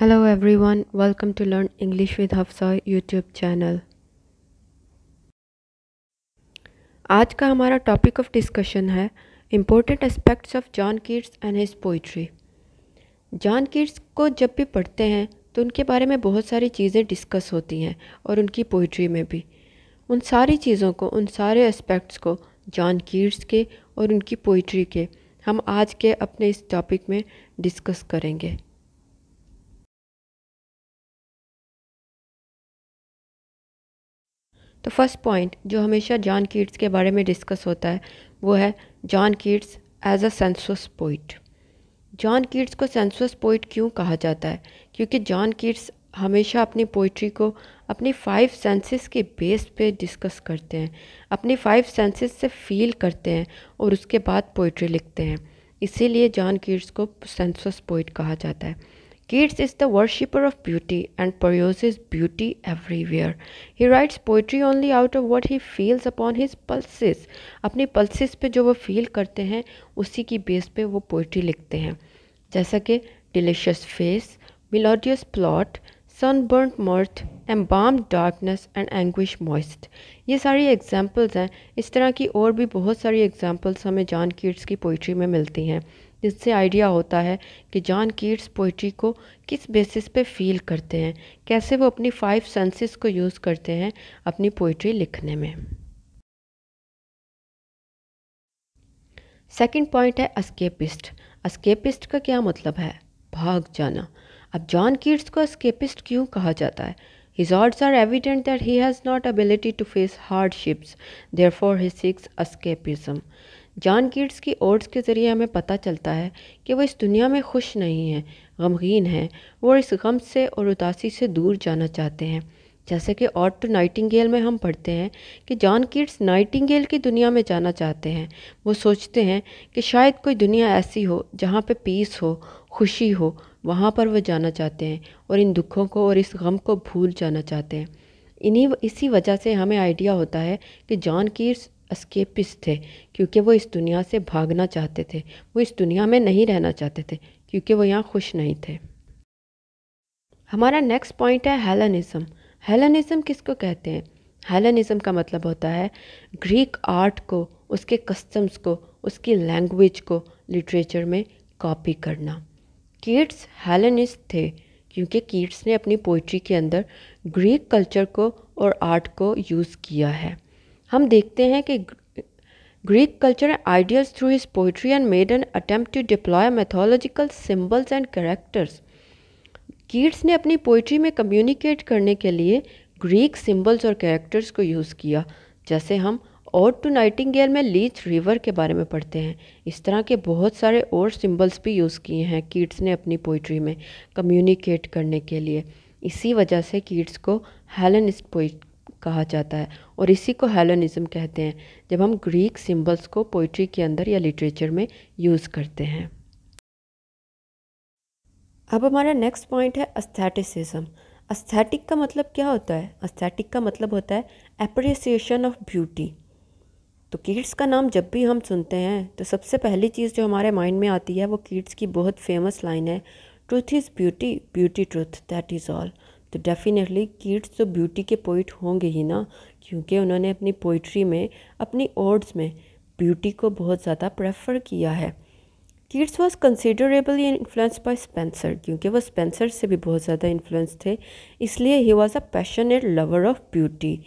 Hello everyone welcome to learn English with Hafsa YouTube channel आज का हमारा टॉपिक ऑफ डिस्कशन है important aspects of John Keats and his poetry John Keats को जब भी पढ़ते हैं तो उनके बारे में बहुत सारी चीज़ें डिस्कस होती हैं और उनकी पोइट्री में भी उन सारी चीज़ों को उन सारे एस्पेक्ट्स को जॉन कीट्स के और उनकी पोइट्री के हम आज के अपने इस टॉपिक में डिस्कस करेंगे तो फर्स्ट पॉइंट जो हमेशा जॉन कीट्स के बारे में डिस्कस होता है वो है John Keats as a sensuous poet John Keats को सेंसस पोइट क्यों कहा जाता है क्योंकि जॉन कीट्स हमेशा अपनी पोइट्री को अपनी फाइव सेंसेस के बेस पे डिस्कस करते हैं अपनी फाइव सेंसेस से फील करते हैं और उसके बाद पोइट्री लिखते हैं इसीलिए जॉन कीट्स को सेंसस पोइट कहा जाता है Keats is the worshipper of beauty and peruses beauty everywhere. He writes poetry only out of what he feels upon his pulses. अपनी pulses पे जो वो feel करते हैं उसी की बेस पे वो poetry लिखते हैं जैसा कि delicious face, melodious plot, sunburn mirth embalm darkness and anguish moist ये सारी एग्जांपल्स हैं इस तरह की और भी बहुत सारी एग्जांपल्स हमें जान कीट्स की पोइट्री में मिलती हैं जिससे आइडिया होता है कि जॉन कीट्स पोइट्री को किस बेसिस पे फील करते हैं कैसे वो अपनी फाइव सेंसेस को यूज़ करते हैं अपनी पोइट्री लिखने में सेकंड पॉइंट है अस्केपिस्ट अस्केपिस्ट का क्या मतलब है भाग जाना अब जॉन कीट्स को अस्केपिस्ट क्यों कहा जाता है His odds are evident that he has not ability to face hardships. Therefore, he seeks escapism. John Keats की ओट्स के ज़रिए हमें पता चलता है कि वो इस दुनिया में खुश नहीं हैं गमगीन हैं वो इस गम से और उदासी से दूर जाना चाहते हैं जैसे कि ऑट टू तो नाइटिंगेल में हम पढ़ते हैं कि जॉन कीट्स नाइटिंगेल की दुनिया में जाना चाहते हैं वो सोचते हैं कि शायद कोई दुनिया ऐसी हो जहाँ पर पीस हो खुशी हो वहाँ पर वो जाना चाहते हैं और इन दुखों को और इस गम को भूल जाना चाहते हैं इन्हीं इसी वजह से हमें आइडिया होता है कि जॉन किड्स अस्केपिस थे क्योंकि वो इस दुनिया से भागना चाहते थे वो इस दुनिया में नहीं रहना चाहते थे क्योंकि वो यहाँ खुश नहीं थे हमारा नेक्स्ट पॉइंट है हेलनिज़म हेलनिज़म किसको कहते हैं हेलनिज़म का मतलब होता है ग्रीक आर्ट को उसके कस्टम्स को उसकी लैंग्वेज को लिटरेचर में कॉपी करना कीट्स हेलनिस्ट थे क्योंकि कीट्स ने अपनी पोइट्री के अंदर ग्रीक कल्चर को और आर्ट को यूज़ किया है हम देखते हैं कि Greek culture ideals through through poetry and made an attempt to deploy mythological symbols and characters Keats ने अपनी पोइट्री में कम्युनिकेट करने के लिए ग्रीक सिम्बल्स और कैरेक्टर्स को यूज़ किया जैसे हम और टू नाइटिंगेल में लीच रिवर के बारे में पढ़ते हैं इस तरह के बहुत सारे और सिम्बल्स भी यूज़ किए हैं कीट्स ने अपनी पोइट्री में कम्युनिकेट करने के लिए इसी वजह से कीट्स को हेलनिस्ट कहा जाता है और इसी को हेलोनिज्म कहते हैं जब हम ग्रीक सिंबल्स को पोइट्री के अंदर या लिटरेचर में यूज़ करते हैं अब हमारा नेक्स्ट पॉइंट है अस्थेटिसिज्म अस्थेटिक का मतलब क्या होता है अस्थेटिक का मतलब होता है अप्रिसिएशन ऑफ ब्यूटी तो किड्स का नाम जब भी हम सुनते हैं तो सबसे पहली चीज़ जो हमारे माइंड में आती है वो किड्स की बहुत फेमस लाइन है truth is beauty beauty truth that is all तो डेफ़िनेटली किड्स तो ब्यूटी के पोइट होंगे ही ना क्योंकि उन्होंने अपनी पोइट्री में अपनी ओड्स में ब्यूटी को बहुत ज़्यादा प्रेफर किया है Keats was considerably influence by Spenser क्योंकि वो स्पेंसर से भी बहुत ज़्यादा इन्फ्लुएंस थे इसलिए he was a passionate lover of beauty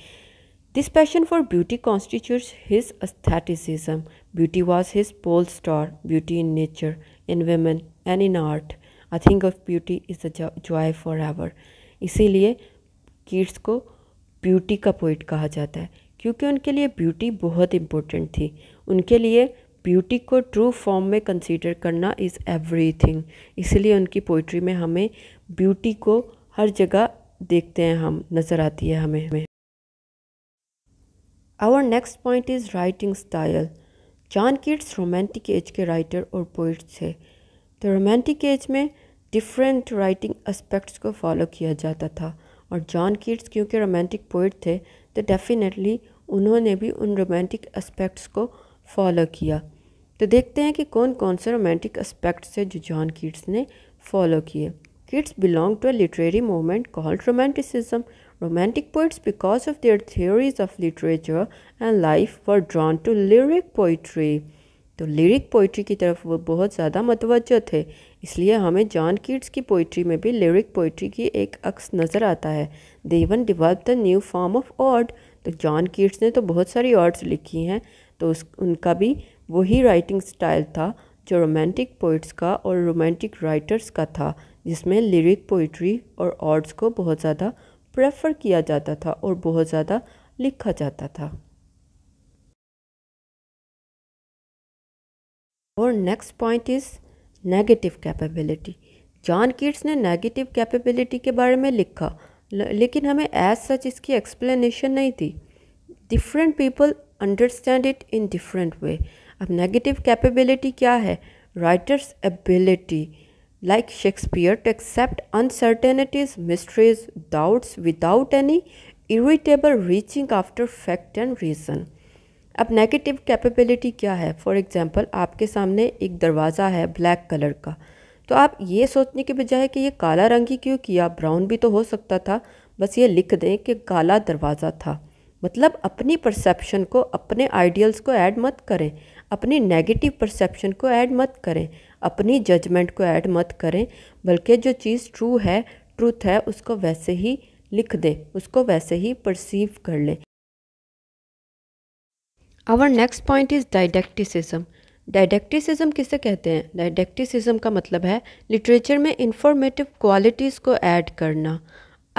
this passion for beauty constitute his aestheticism beauty was his pole star beauty in nature in women and in art I think of beauty is a joy forever इसीलिए Keats को beauty का poet कहा जाता है क्योंकि उनके लिए beauty बहुत इम्पोर्टेंट थी उनके लिए ब्यूटी को ट्रू फॉर्म में कंसीडर करना इज़ एवरीथिंग इसलिए उनकी पोइट्री में हमें ब्यूटी को हर जगह देखते हैं हम नज़र आती है हमें हमें our next point is writing style John Keats romantic age के राइटर और पोइट्स थे तो रोमांटिक एज में डिफरेंट राइटिंग एस्पेक्ट्स को फॉलो किया जाता था और जॉन कीट्स क्योंकि रोमांटिक पोइट थे तो डेफिनेटली उन्होंने भी उन रोमांटिक एस्पेक्ट्स को फॉलो किया तो देखते हैं कि कौन कौन से रोमांटिक एस्पेक्ट्स थे जो जॉन कीट्स ने फॉलो किए Keats belong to a literary movement called romanticism romantic poets because of their theories of literature and life were drawn to lyric poetry तो लिरिक पोइट्री की तरफ वो बहुत ज़्यादा मतवजह थे इसलिए हमें जॉन कीट्स की पोइट्री में भी लिरिक पोइट्री की एक अक्स नज़र आता है देवन develop the new form of ode तो जॉन कीट्स ने तो बहुत सारी ऑर्ड्स लिखी हैं तो उस उनका भी वही राइटिंग स्टाइल था जो रोमांटिक पोइट्स का और रोमांटिक राइटर्स का था जिसमें लिरिक पोइट्री और ऑर्ड्स को बहुत ज़्यादा प्रेफर किया जाता था और बहुत ज़्यादा लिखा जाता था और next point is negative capability John Keats ने नेगेटिव कैपेबिलिटी के बारे में लिखा लेकिन हमें एज सच इसकी एक्सप्लेनेशन नहीं थी different people understand it in different way अब नेगेटिव कैपेबिलिटी क्या है writer's ability like Shakespeare to accept uncertainties mysteries doubts without any irritable reaching after fact and reason अब नेगेटिव कैपेबिलिटी क्या है for example आपके सामने एक दरवाज़ा है ब्लैक कलर का तो आप ये सोचने के बजाय कि ये काला रंग ही क्यों किया ब्राउन भी तो हो सकता था बस ये लिख दें कि काला दरवाज़ा था मतलब अपनी परसेप्शन को अपने आइडियल्स को ऐड मत करें अपनी नेगेटिव परसेप्शन को ऐड मत करें अपनी जजमेंट को ऐड मत करें बल्कि जो चीज़ ट्रू है ट्रूथ है उसको वैसे ही लिख दें उसको वैसे ही परसीव कर लें our next point is didacticism didacticism किसे कहते हैं डायडेक्टिसिज्म का मतलब है लिटरेचर में इंफॉर्मेटिव क्वालिटीज़ को ऐड करना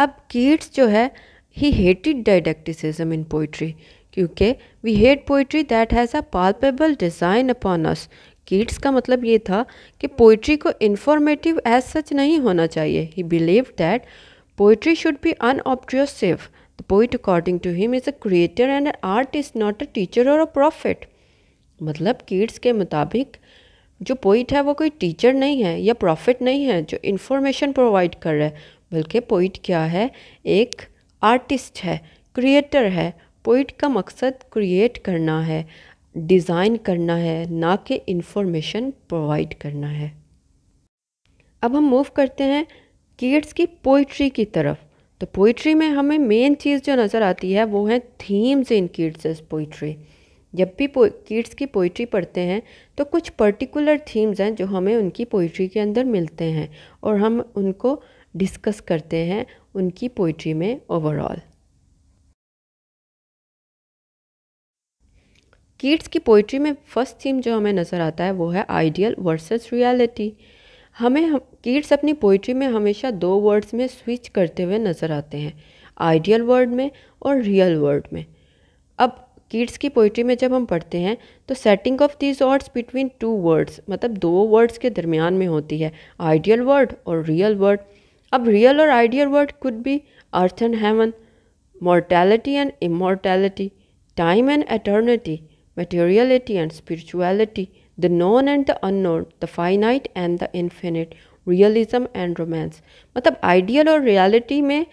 अब कीट्स जो है he hated didacticism in poetry क्योंकि we hate poetry that has a palpable design upon us Keats का मतलब ये था कि पोइट्री को इंफॉर्मेटिव एज सच नहीं होना चाहिए he believe that poetry should be unobtrusive poet according to him is a creator and an artist not a teacher or a prophet मतलब किड्स के मुताबिक जो पोइट है वो कोई टीचर नहीं है या प्रॉफिट नहीं है जो इन्फॉर्मेशन प्रोवाइड कर रहा है बल्कि पोइट क्या है एक आर्टिस्ट है क्रिएटर है पोइट का मकसद क्रिएट करना है डिज़ाइन करना है ना कि इन्फॉर्मेशन प्रोवाइड करना है अब हम मूव करते हैं किड्स की पोइट्री की तरफ तो पोइट्री में हमें मेन चीज़ जो नज़र आती है वो है थीम्स इन किड्स पोइट्री जब भी किड्स की पोइट्री पढ़ते हैं तो कुछ पर्टिकुलर थीम्स हैं जो हमें उनकी पोइट्री के अंदर मिलते हैं और हम उनको डिस्कस करते हैं उनकी पोइट्री में ओवरऑल किड्स की पोइट्री में फर्स्ट थीम जो हमें नज़र आता है वो है आइडियल वर्सेस रियलिटी हमें हम, कीट्स अपनी पोइट्री में हमेशा दो वर्ड्स में स्विच करते हुए नज़र आते हैं आइडियल वर्ड में और रियल वर्ड में अब कीट्स की पोइट्री में जब हम पढ़ते हैं तो setting of these odes between two worlds मतलब दो वर्ड्स के दरमियान में होती है आइडियल वर्ड और रियल वर्ड अब रियल और ideal world could be earth and heaven mortality and immortality time and eternity materiality and spirituality the known and the unknown, the finite and the infinite, realism and romance. मतलब ideal और reality में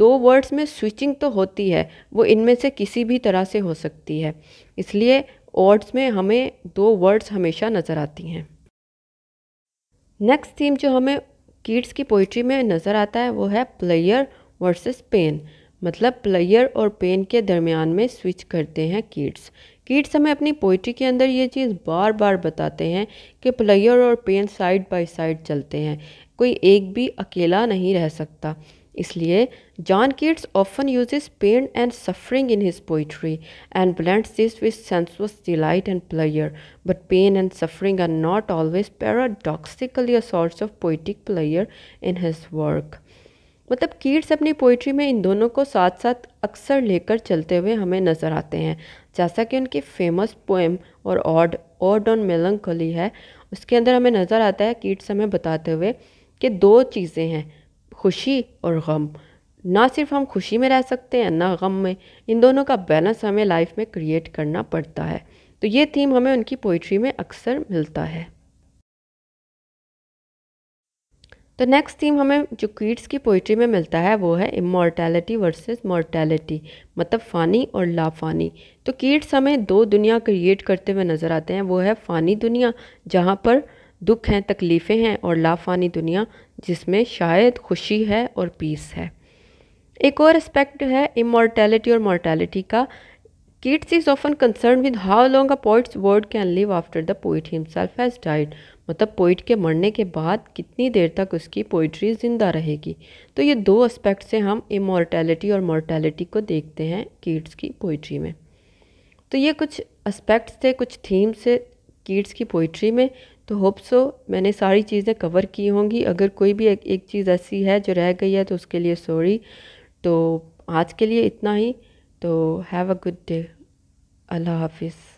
दो words में switching तो होती है वो इनमें से किसी भी तरह से हो सकती है इसलिए ऑर्ड्स में हमें दो वर्ड्स हमेशा नज़र आती हैं नेक्स्ट थीम जो हमें किड्स की पोइट्री में नज़र आता है वो है प्लेयर वर्सेस पेन मतलब प्लेयर और पेन के दरमियान में स्विच करते हैं किड्स किड्स हमें अपनी पोइट्री के अंदर ये चीज़ बार बार बताते हैं कि प्लेयर और पेन साइड बाय साइड चलते हैं कोई एक भी अकेला नहीं रह सकता इसलिए John Keats often uses pain and suffering in his poetry and blend this with sensuous delight and pleasure but pain and suffering are not always paradoxically a source of poetic pleasure in his work मतलब Keats अपनी poetry में इन दोनों को साथ साथ अक्सर लेकर चलते हुए हमें नज़र आते हैं जैसा कि उनकी फेमस पोएम और ऑड ऑड ऑन खली है उसके अंदर हमें नज़र आता है कीट्स हमें बताते हुए कि दो चीज़ें हैं खुशी और गम ना सिर्फ हम खुशी में रह सकते हैं ना गम में इन दोनों का बैलेंस हमें लाइफ में क्रिएट करना पड़ता है तो ये थीम हमें उनकी पोइट्री में अक्सर मिलता है तो नेक्स्ट थीम हमें जो क्वीट्स की पोइट्री में मिलता है वो है इमोर्टैलिटी वर्सेस मॉर्टैलिटी मतलब फ़ानी और लाफानी तो कीट्स हमें दो दुनिया क्रिएट करते हुए नज़र आते हैं वो है फ़ानी दुनिया जहाँ पर दुख हैं तकलीफ़ें हैं और लाफानी दुनिया जिसमें शायद खुशी है और पीस है एक और एस्पेक्ट है इमोर्टैलिटी और मोर्टैलिटी का Keats is often concerned with how long a poet's word can live after the poet himself has died. मतलब पोइट के मरने के बाद कितनी देर तक उसकी पोइट्री ज़िंदा रहेगी तो ये दो एस्पेक्ट से हम इमोर्टैलिटी और मॉर्टैलिटी को देखते हैं कीट्स की पोइट्री में तो ये कुछ एस्पेक्ट्स थे कुछ थीम्स थे कीट्स की पोइट्री में तो होप सो मैंने सारी चीज़ें कवर की होंगी अगर कोई भी एक, एक चीज़ ऐसी है जो रह गई है तो उसके लिए सॉरी तो आज के लिए इतना ही तो have a good day I love Hafiz.